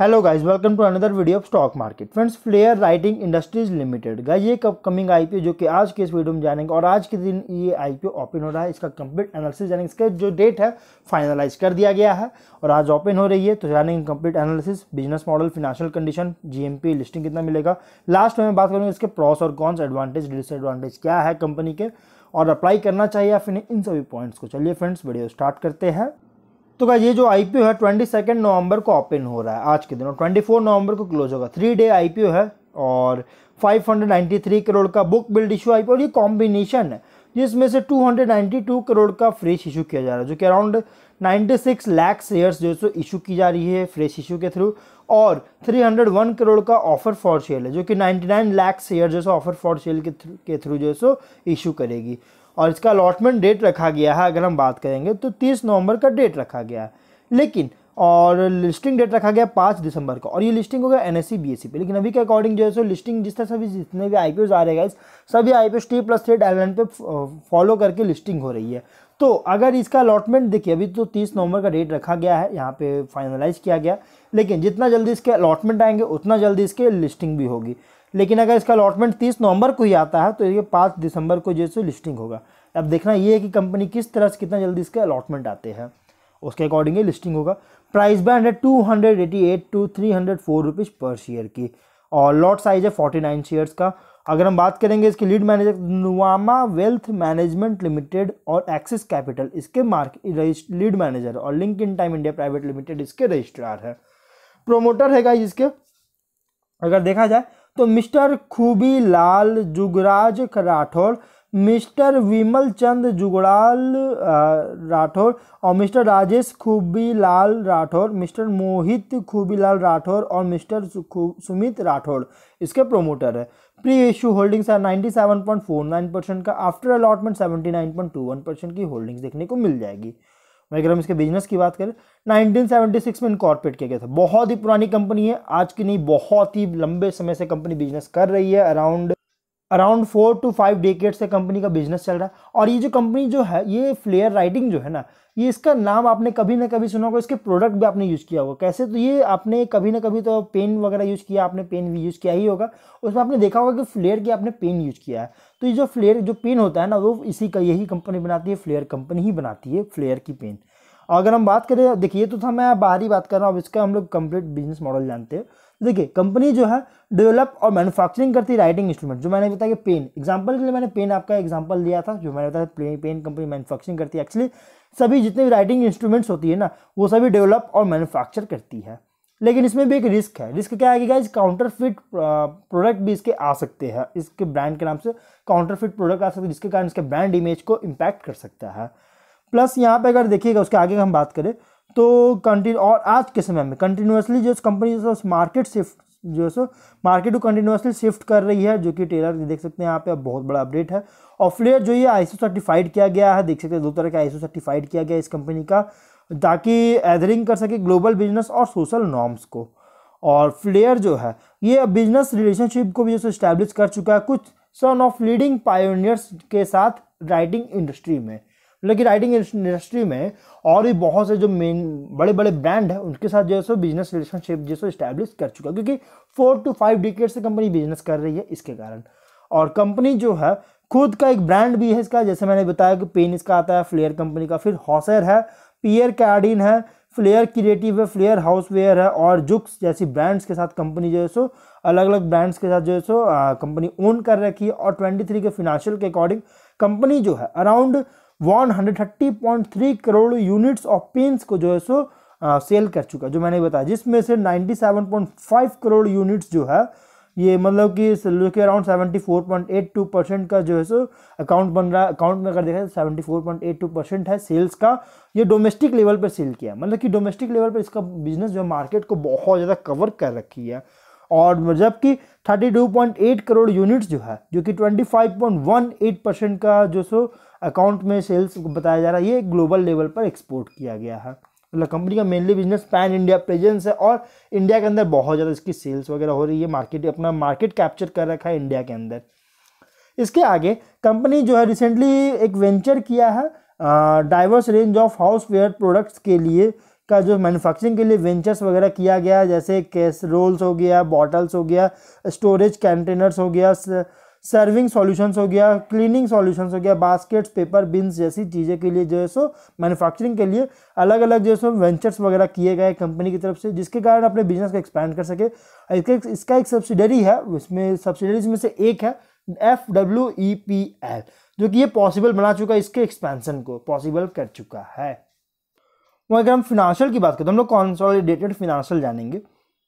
hello guys welcome to another video of stock market friends Flair Writing Industries Limited guys ये कब coming IPO जो कि आज के इस वीडियो में जानेंगे और आज के दिन ये आईपीओ ओपन हो रहा है इसका कंप्लीट एनालिसिस जानेंगे इसका जो डेट है फाइनलाइज कर दिया गया है और आज ओपन हो रही है तो जानेंगे complete analysis business model financial condition जी लिस्टिंग कितना मिलेगा लास्ट में बात करूँगा इसके प्रॉस और कॉन्स एडवांटेज डिसएडवांटेज क्या है कंपनी के और अप्लाई करना चाहिए या फिर इन सभी पॉइंट्स को चलिए फ्रेंड्स वीडियो स्टार्ट करते हैं तो क्या ये जो आईपीओ है ट्वेंटी सेकेंड नवंबर को ओपन हो रहा है आज के दिन और ट्वेंटी फोर नवंबर को क्लोज होगा थ्री डे आई है और 593 करोड़ का बुक बिल्ड इशू आईपीओ और ये कॉम्बिनेशन है जिसमें से 292 करोड़ का फ्रेश इशू किया जा रहा है जो कि अराउंड 96 लाख शेयर्स जो है इशू की जा रही है फ्रेश इशू के थ्रू और 301 करोड़ का ऑफर फॉर सेल है जो कि 99 लाख शेयर जो है ऑफर फॉर सेल के थ्रू के थ्रू जो है सो इशू करेगी और इसका अलॉटमेंट डेट रखा गया है अगर हम बात करेंगे तो तीस नवंबर का डेट रखा गया है लेकिन और लिस्टिंग डेट रखा गया पाँच दिसंबर का और ये लिस्टिंग हो गया एन एस पे लेकिन अभी के अकॉर्डिंग जो है सो लिस्टिंग जिस तरह सभी जितने भी आई आ रहे हैं सभी I P T plus three island पे फॉलो करके लिस्टिंग हो रही है तो अगर इसका अलॉटमेंट देखिए अभी तो तीस नवंबर का डेट रखा गया है यहाँ पे फाइनलाइज किया गया लेकिन जितना जल्दी इसके अलॉटमेंट आएंगे उतना जल्दी इसके लिस्टिंग भी होगी लेकिन अगर इसका अलॉटमेंट तीस नवंबर को ही आता है तो ये पाँच दिसंबर को जैसे लिस्टिंग होगा अब देखना ये है कि कंपनी किस तरह से कितना जल्दी इसके अलॉटमेंट आते हैं उसके अकॉर्डिंग ये लिस्टिंग होगा प्राइस बैंड है two hundred eighty eight to three hundred four rupees per share की और लॉट साइज है फोर्टी नाइन शेयर्स का अगर हम बात करेंगे इसके lead manager Nuvama wealth management limited और एक्सिस कैपिटल इसके मार्क लीड मैनेजर और Link Intime India private limited इसके रजिस्ट्रार है प्रोमोटर है इसके अगर देखा जाए तो मिस्टर खूबी लाल जुगराज राठौर मिस्टर विमल चंद जुगड़ाल राठौर और मिस्टर राजेश खूबीलाल राठौर मिस्टर मोहित खूबीलाल राठौर और मिस्टर सुमित राठौर इसके प्रोमोटर है प्री इश्यू होल्डिंग्स है 97.49 परसेंट का आफ्टर अलॉटमेंट 79.21 परसेंट की होल्डिंग्स देखने को मिल जाएगी अगर हम इसके बिजनेस की बात करें 1976 में इनकॉर्पोरेट किया गया था बहुत ही पुरानी कंपनी है आज की नहीं बहुत ही लंबे समय से कंपनी बिजनेस कर रही है around around four to five decade से कंपनी का बिजनेस चल रहा है और ये जो कंपनी जो है ये फ्लेयर राइटिंग जो है ना ये इसका नाम आपने कभी ना कभी सुना होगा इसके प्रोडक्ट भी आपने यूज़ किया होगा कैसे तो ये आपने कभी ना कभी तो पेन वगैरह यूज़ किया आपने पेन भी यूज़ किया ही होगा उसमें आपने देखा होगा कि फ्लेयर की आपने पेन यूज़ किया है तो ये जो फ्लेयर जो पेन होता है ना वो इसी का यही कंपनी बनाती है फ्लेयर कंपनी ही बनाती है फ्लेयर की पेन अगर हम बात करें देखिए तो था मैं बाहरी बात कर रहा हूँ अब इसका हम लोग कंप्लीट बिजनेस मॉडल जानते हैं देखिए कंपनी जो है डेवलप और मैन्युफैक्चरिंग करती राइटिंग इंस्ट्रूमेंट जो मैंने बताया कि पेन एग्जांपल के लिए मैंने पेन आपका एग्जांपल दिया था जो मैंने बताया पेन कंपनी मैन्युफैक्चरिंग करती है एक्चुअली सभी जितने भी राइटिंग इंस्ट्रूमेंट्स होती है ना वो सभी डेवलप और मैनुफैक्चर करती है लेकिन इसमें भी एक रिस्क है रिस्क क्या है कि गाइज फिट प्रोडक्ट भी इसके आ सकते हैं इसके ब्रांड के नाम से फिट प्रोडक्ट आ सकते हैं जिसके कारण इसके ब्रांड इमेज को इम्पैक्ट कर सकता है प्लस यहाँ पे अगर देखिएगा उसके आगे हम बात करें तो कंटिन्यू और आज के समय में कंटिन्यूसली जो कंपनी जो मार्केट शिफ्ट जो है सो मार्केट को कंटिन्यूसली शिफ्ट कर रही है जो कि टेलर देख सकते हैं यहाँ पे अब बहुत बड़ा अपडेट है और फ्लेयर जो ये आईसो सर्टिफाइड किया गया है देख सकते हैं दो तरह का आईसो सर्टिफाइड किया गया इस कंपनी का ताकि एदरिंग कर सके ग्लोबल बिजनेस और सोशल नॉर्म्स को और फ्लेयर जो है ये बिजनेस रिलेशनशिप को भी जो इस्टेब्लिश कर चुका है कुछ सन ऑफ लीडिंग पायोनियर्स के साथ राइटिंग इंडस्ट्री में लेकिन राइटिंग इंडस्ट्री में और भी बहुत से जो मेन बड़े बड़े ब्रांड हैं उनके साथ जो है सो बिजनेस रिलेशनशिप जो सो इस्टेब्लिश कर चुका है क्योंकि फोर टू फाइव डिकेट से कंपनी बिजनेस कर रही है इसके कारण और कंपनी जो है खुद का एक ब्रांड भी है इसका जैसे मैंने बताया कि पेन इसका आता है फ्लेयर कंपनी का फिर हॉसर है पियर कैडिन है फ्लेयर क्रिएटिव है फ्लेयर हाउसवेयर है और जुक्स जैसी ब्रांड्स के साथ कंपनी जो है सो अलग अलग ब्रांड्स के साथ जो है सो कंपनी ओन कर रखी है और ट्वेंटी थ्री के फिनांशियल के अकॉर्डिंग कंपनी जो है around 130.3 crore units of pens को जो है सो सेल कर चुका जो मैंने बताया जिसमें से 97.5 करोड़ यूनिट्स जो है ये मतलब कि जो कि अराउंड 74.82 परसेंट का जो है सो अकाउंट बन रहा है अकाउंट में अगर देखा एट टू परसेंट है सेल्स का ये डोमेस्टिक लेवल पर सेल किया मतलब कि डोमेस्टिक लेवल पर इसका बिजनेस जो है मार्केट को बहुत ज़्यादा कवर कर रखी है और जबकि 32.8 करोड़ यूनिट्स जो है जो कि 25.18 परसेंट का जो सो अकाउंट में सेल्स बताया जा रहा है ये ग्लोबल लेवल पर एक्सपोर्ट किया गया है मतलब कंपनी का mainly business pan India presence है और इंडिया के अंदर बहुत ज़्यादा इसकी सेल्स वगैरह हो रही है मार्केट अपना मार्केट कैप्चर कर रखा है इंडिया के अंदर इसके आगे कंपनी जो है रिसेंटली एक वेंचर किया है diverse range of houseware products के लिए का जो मैन्युफैक्चरिंग के लिए वेंचर्स वगैरह किया गया जैसे कैसरोल्स हो गया बॉटल्स हो गया स्टोरेज कंटेनर्स हो गया सर्विंग सॉल्यूशंस हो गया क्लीनिंग सॉल्यूशंस हो गया बास्केट्स पेपर बिन्स जैसी चीज़ें के लिए जो है सो मैन्युफैक्चरिंग के लिए अलग अलग जो है सो वेंचर्स वगैरह किए गए कंपनी की तरफ से जिसके कारण अपने बिजनेस को एक्सपैंड कर सके इसका इसका एक सब्सिडरी है उसमें सब्सिडरीज में से एक है F W E P L जो कि ये पॉसिबल बना चुका है इसके एक्सपेंशन को पॉसिबल कर चुका है वो अगर हम फिनांशियल की बात करें तो हम लोग कॉन्सोलिडेटेड फिनांशियल जानेंगे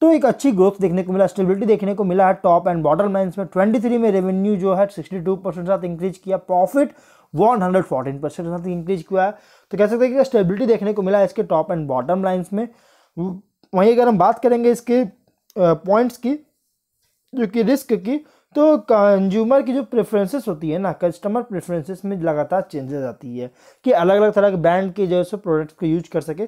तो एक अच्छी ग्रोथ देखने को मिला स्टेबिलिटी देखने को मिला है टॉप एंड बॉटम लाइन में 23 में रेवेन्यू जो है 62 परसेंट साथ इंक्रीज किया profit one hundred fourteen percent साथ इंक्रीज किया है तो कह सकते हैं कि स्टेबिलिटी देखने को मिला है इसके टॉप एंड बॉटम लाइन्स में वहीं अगर हम बात करेंगे इसके पॉइंट्स की जो कि रिस्क की तो कंज्यूमर की जो प्रेफरेंसेस होती है ना कस्टमर प्रेफरेंसेस में लगातार चेंजेस आती है कि अलग अलग तरह के ब्रांड के जो है सो प्रोडक्ट्स को यूज कर सके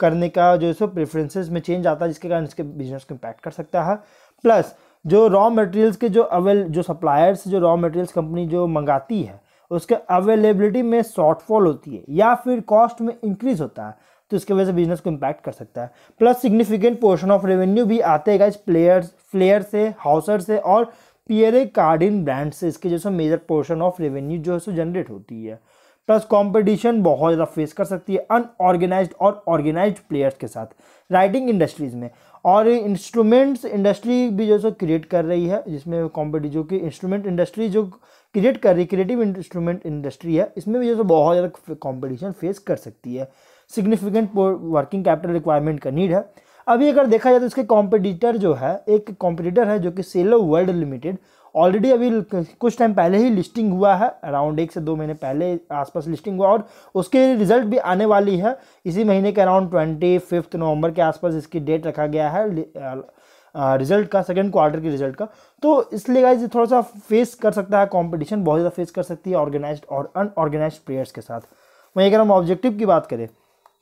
करने का जो है सो प्रेफरेंसेस में चेंज आता है जिसके कारण इसके बिजनेस को इम्पैक्ट कर सकता है प्लस जो रॉ मटेरियल्स के जो अवेल जो सप्लायर्स जो रॉ मटेरियल्स कंपनी जो मंगाती है उसके अवेलेबिलिटी में शॉर्टफॉल होती है या फिर कॉस्ट में इंक्रीज होता है तो इसके वजह से बिजनेस को इम्पैक्ट कर सकता है plus significant portion of revenue भी आते हैं इस प्लेयर्स प्लेयर से हाउसर से और पियरे कार्डिन ब्रांड से इसके so major portion of revenue जो है सो जनरेट होती है प्लस कंपटीशन बहुत ज़्यादा फेस कर सकती है अनऑर्गेनाइज और ऑर्गेनाइज प्लेयर्स के साथ राइटिंग इंडस्ट्रीज़ में और इंस्ट्रूमेंट्स इंडस्ट्री भी जो है सो क्रिएट कर रही है जिसमें कॉम्पिटी जो कि इंस्ट्रूमेंट इंडस्ट्री जो क्रिएट कर रही क्रिएटिव इंस्ट्रूमेंट इंडस्ट्री है इसमें भी जो सो बहुत ज़्यादा कॉम्पिटिशन फेस कर सकती है सिग्निफिकेंट वर्किंग कैपिटल रिक्वायरमेंट का नीड है अभी अगर देखा जाए तो इसके कॉम्पिटिटर जो है एक कॉम्पिटिटर है जो कि सेलो वर्ल्ड लिमिटेड ऑलरेडी अभी कुछ टाइम पहले ही लिस्टिंग हुआ है अराउंड एक से दो महीने पहले आसपास लिस्टिंग हुआ और उसके रिजल्ट भी आने वाली है इसी महीने के अराउंड ट्वेंटी फिफ्थ नवंबर के आसपास इसकी डेट रखा गया है रिजल्ट का सेकेंड क्वार्टर के रिजल्ट का तो इसलिए गाइज थोड़ा सा फेस कर सकता है कॉम्पिटिशन बहुत ज़्यादा फेस कर सकती है ऑर्गेनाइज और अनऑर्गेनाइज प्लेयर्स के साथ वहीं अगर हम ऑब्जेक्टिव की बात करें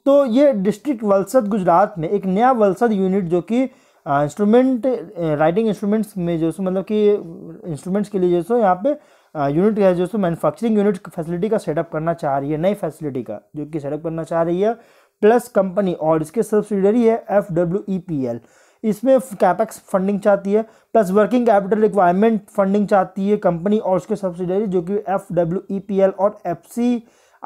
तो ये डिस्ट्रिक्ट वलसद गुजरात में एक नया वलसद यूनिट जो कि इंस्ट्रूमेंट राइटिंग इंस्ट्रूमेंट्स में जो सो मतलब कि इंस्ट्रूमेंट्स के लिए जो सो यहाँ पे यूनिट है जो सो मैन्युफैक्चरिंग यूनिट फैसिलिटी का सेटअप करना चाह रही है नई फैसिलिटी का जो कि सेटअप करना चाह रही है प्लस कंपनी और इसके सब्सिडरी है F W E P L इसमें कैपेक्स फंडिंग चाहती है plus working capital requirement funding चाहती है कंपनी और उसके सब्सिडरी जो कि F W E P L और एफ सी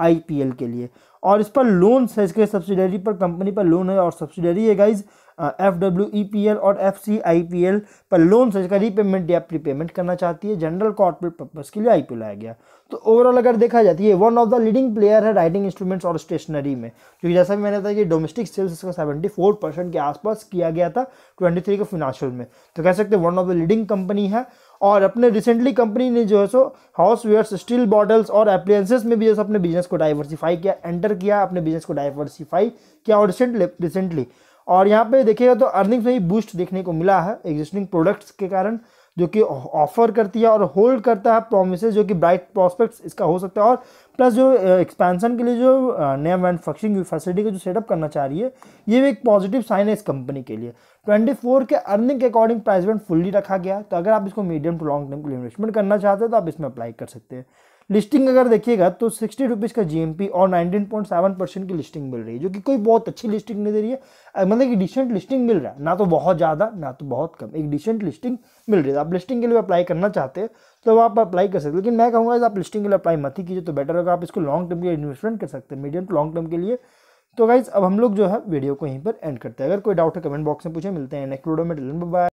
आई के लिए और इस पर लोन है इसके सब्सिडरी पर कंपनी पर लोन है और सब्सिडरी है guys F W E P L और F C I P L पर लोन से इसका रीपेमेंट या प्रीपेमेंट करना चाहती है जनरल कॉर्पोरेट पर्पज़ के लिए आई पी एल आया गया तो ओवरऑल अगर देखा जाती तो है one of the leading player है राइटिंग इंस्ट्रूमेंट्स और स्टेशनरी में क्योंकि जैसा भी मैंने बताया कि डोमेस्टिक सेल्स इसका सेवेंटी फोर परसेंट के आसपास किया गया था ट्वेंटी थ्री के फिनाशियल में तो कह सकते हैं one of the leading company है और अपने रिसेंटली कंपनी ने जो है सो हाउसवेयर स्टील बॉटल्स और अप्लायंसेस में भी जो अपने बिजनेस को डाइवर्सिफाई किया एंटर किया अपने बिजनेस को डाइवर्सिफाई किया और रिसेंटली रिसेंटली और यहाँ पे देखिएगा तो अर्निंग्स में भी बूस्ट देखने को मिला है एग्जिस्टिंग प्रोडक्ट्स के कारण जो कि ऑफर करती है और होल्ड करता है प्रोमिस जो कि ब्राइट प्रॉस्पेक्ट्स इसका हो सकता है और प्लस जो एक्सपेंशन के लिए जो नया मैनुफैक्चरिंग फैसिलिटी का जो सेटअप करना चाह रही है ये भी एक पॉजिटिव साइन है इस कंपनी के लिए 24 के अर्निंग के अकॉर्डिंग प्राइस बैंड फुल्ली रखा गया तो अगर आप इसको मीडियम टू लॉन्ग टर्म के लिए इन्वेस्टमेंट करना चाहते हैं तो आप इसमें अप्लाई कर सकते हैं लिस्टिंग अगर देखिएगा तो सिक्सटी रुपीज़ का जीएमपी और नाइनटीन पॉइंट सेवन परसेंट की लिस्टिंग मिल रही है जो कि कोई बहुत अच्छी लिस्टिंग नहीं दे रही है मतलब कि डिसेंट लिस्टिंग मिल रहा है ना तो बहुत ज़्यादा ना तो बहुत कम एक डिसेंट लिस्टिंग मिल रही है आप लिस्टिंग के लिए अप्लाई करना चाहते हैं तो आप अप्लाई कर सकते हैं लेकिन मैं कहूँगा आप लिस्टिंग के लिए अप्लाई मत ही कीजिए तो बेटर होगा आप इसको लॉन्ग टर्म के लिए इन्वेस्टमेंट कर सकते हैं मीडियम टू लॉन्ग टर्म के लिए तो गाइज अब हम लोग जो है वीडियो को यहीं पर एंड करते हैं अगर कोई डाउट है कमेंट बॉक्स में पूछे मिलते हैं नेक्स्ट वीडियो में बाय